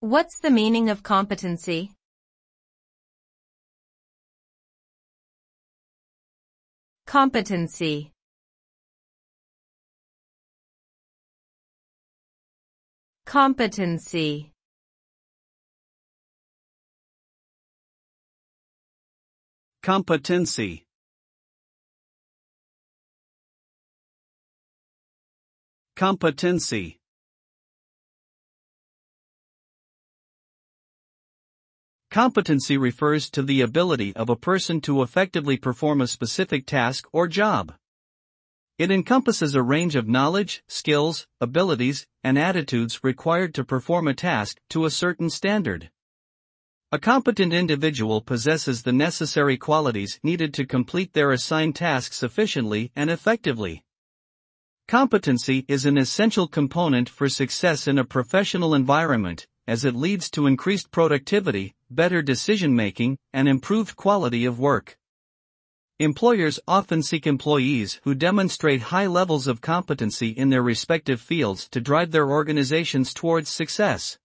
What's the meaning of competency? Competency Competency Competency Competency Competency refers to the ability of a person to effectively perform a specific task or job. It encompasses a range of knowledge, skills, abilities, and attitudes required to perform a task to a certain standard. A competent individual possesses the necessary qualities needed to complete their assigned tasks efficiently and effectively. Competency is an essential component for success in a professional environment, as it leads to increased productivity, better decision making, and improved quality of work. Employers often seek employees who demonstrate high levels of competency in their respective fields to drive their organizations towards success.